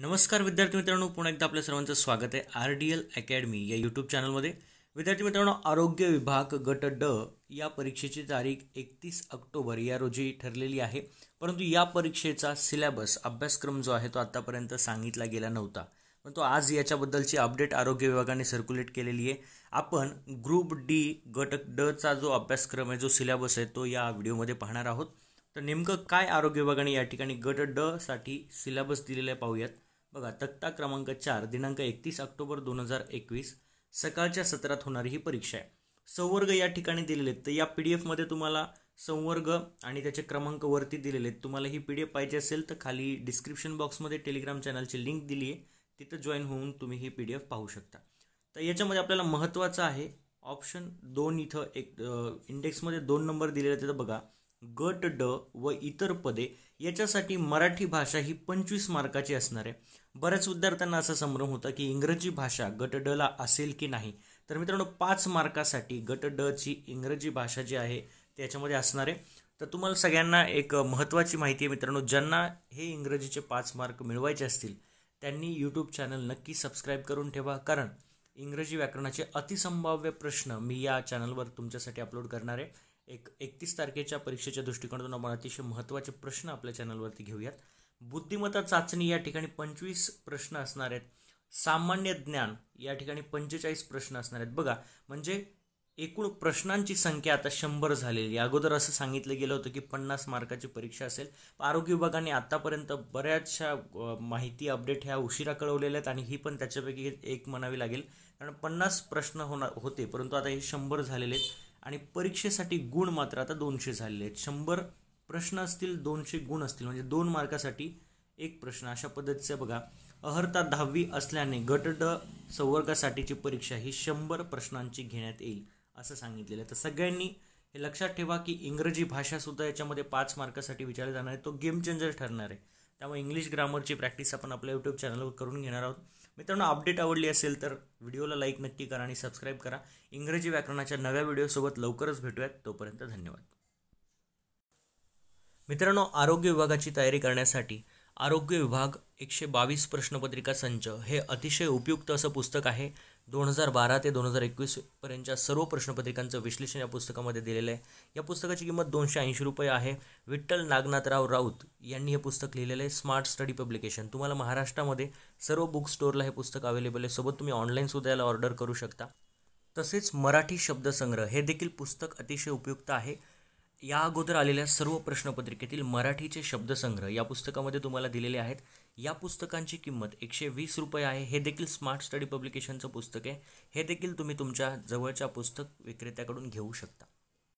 नमस्कार विद्यार्थी मित्रांनो पुन्हा एकदा आपल्या सर्वांचं स्वागत आहे आर डी एल अकॅडमी या यूट्यूब चॅनलमध्ये विद्यार्थी मित्रांनो आरोग्य विभाग गट ड या परीक्षेची तारीख एकतीस ऑक्टोबर या रोजी ठरलेली आहे परंतु या परीक्षेचा सिलेबस अभ्यासक्रम जो आहे तो आतापर्यंत सांगितला गेला नव्हता पण तो आज याच्याबद्दलची अपडेट आरोग्य विभागाने सर्क्युलेट केलेली आहे आपण ग्रुप डी गट डचा जो अभ्यासक्रम आहे जो सिलेबस आहे तो या व्हिडिओमध्ये पाहणार आहोत तर नेमकं काय आरोग्य विभागाने या ठिकाणी गट ड साठी सिलेबस दिलेला आहे पाहूयात बघा तक्ता क्रमांक चार दिनांक एकतीस ऑक्टोबर दोन हजार एकवीस सकाळच्या सत्रात होणारी ही परीक्षा आहे संवर्ग या ठिकाणी दिलेले आहेत तर या पी डी एफमध्ये तुम्हाला संवर्ग आणि त्याचे क्रमांक वरती दिलेले आहेत तुम्हाला ही पी डी एफ पाहिजे असेल तर खाली डिस्क्रिप्शन बॉक्समध्ये टेलिग्राम चॅनलची लिंक दिली आहे तिथं जॉईन होऊन तुम्ही ही पी डी एफ पाहू शकता तर याच्यामध्ये आपल्याला महत्त्वाचं आहे ऑप्शन दोन इथं एक इंडेक्समध्ये दोन नंबर दिलेले तिथं बघा गट ड व इतर पदे याच्यासाठी मराठी भाषा ही पंचवीस मार्काची असणार आहे बऱ्याच विद्यार्थ्यांना असा संभ्रम होता की इंग्रजी भाषा गट ड ला असेल की नाही तर मित्रांनो पाच मार्कासाठी गट ड ची इंग्रजी भाषा जी आहे त्याच्यामध्ये असणार आहे तर तुम्हाला सगळ्यांना एक महत्त्वाची माहिती आहे मित्रांनो ज्यांना हे इंग्रजीचे पाच मार्क मिळवायचे असतील त्यांनी यूट्यूब चॅनल नक्की सबस्क्राईब करून ठेवा कारण इंग्रजी व्याकरणाचे अतिसंभाव्य प्रश्न मी या चॅनलवर तुमच्यासाठी अपलोड करणार आहे एक एकतीस तारखेच्या परीक्षेच्या दृष्टिकोनातून आपण अतिशय महत्त्वाचे प्रश्न आपल्या चॅनलवरती घेऊयात बुद्धिमत्ता चाचणी या ठिकाणी पंचवीस प्रश्न असणार आहेत सामान्य ज्ञान या ठिकाणी पंचेचाळीस प्रश्न असणार आहेत बघा म्हणजे एकूण प्रश्नांची संख्या आता शंभर झालेली अगोदर असं सांगितलं गेलं होतं की पन्नास मार्काची परीक्षा असेल आरोग्य विभागाने आतापर्यंत बऱ्याचशा माहिती अपडेट ह्या उशिरा कळवलेल्या आहेत आणि ही पण त्याच्यापैकी एक म्हणावी लागेल कारण पन्नास प्रश्न होणार होते परंतु आता हे शंभर झालेले आहेत आणि परीक्षेसाठी गुण मात्र आता दोनशे झालेले आहेत शंभर प्रश्न असतील दोनशे गुण असतील म्हणजे दोन मार्कासाठी एक प्रश्न अशा पद्धतीचा बघा अहर्ता दहावी असल्याने गट ड संवर्गासाठीची परीक्षा ही शंभर प्रश्नांची घेण्यात येईल असं सांगितलेलं आहे तर सगळ्यांनी हे लक्षात ठेवा की इंग्रजी भाषासुद्धा याच्यामध्ये पाच मार्कासाठी विचारले जाणार आहे तो गेम चेंजर ठरणार आहे त्यामुळे इंग्लिश ग्रामरची प्रॅक्टिस आपण आपल्या यूट्यूब चॅनलवर करून घेणार आहोत मित्रांनो अपडेट आवडली असेल तर व्हिडिओला लाईक नक्की करा आणि सबस्क्राईब करा इंग्रजी व्याकरणाच्या नव्या व्हिडिओसोबत लवकरच भेटूयात तोपर्यंत धन्यवाद मित्रांनो आरोग्य विभागाची तयारी करण्यासाठी आरोग्य विभाग एकशे बावीस प्रश्नपत्रिका संच हे अतिशय उपयुक्त असं पुस्तक आहे दोन हजार बारा ते दोन हजार एकवीसपर्यंतच्या सर्व प्रश्नपत्रिकांचं विश्लेषण या पुस्तकामध्ये दिलेलं आहे या पुस्तकाची किंमत दोनशे ऐंशी रुपये आहे विठ्ठल नागनाथराव राऊत यांनी हे पुस्तक लिहिलेलं आहे स्मार्ट स्टडी पब्लिकेशन तुम्हाला महाराष्ट्रामध्ये सर्व बुक स्टोअरला हे पुस्तक अवेलेबल आहे सोबत तुम्ही ऑनलाईनसुद्धा याला ऑर्डर करू शकता तसेच मराठी शब्दसंग्रह हे देखील पुस्तक अतिशय उपयुक्त आहे या अगोदर आलेल्या सर्व प्रश्नपत्रिकेतील मराठीचे शब्दसंग्रह या पुस्तकामध्ये तुम्हाला दिलेले आहेत या पुस्तकांची किंमत एकशे वीस रुपये आहे हे देखील स्मार्ट स्टडी पब्लिकेशनचं पुस्तक आहे हे देखील तुम्ही तुमच्या जवळच्या पुस्तक विक्रेत्याकडून घेऊ शकता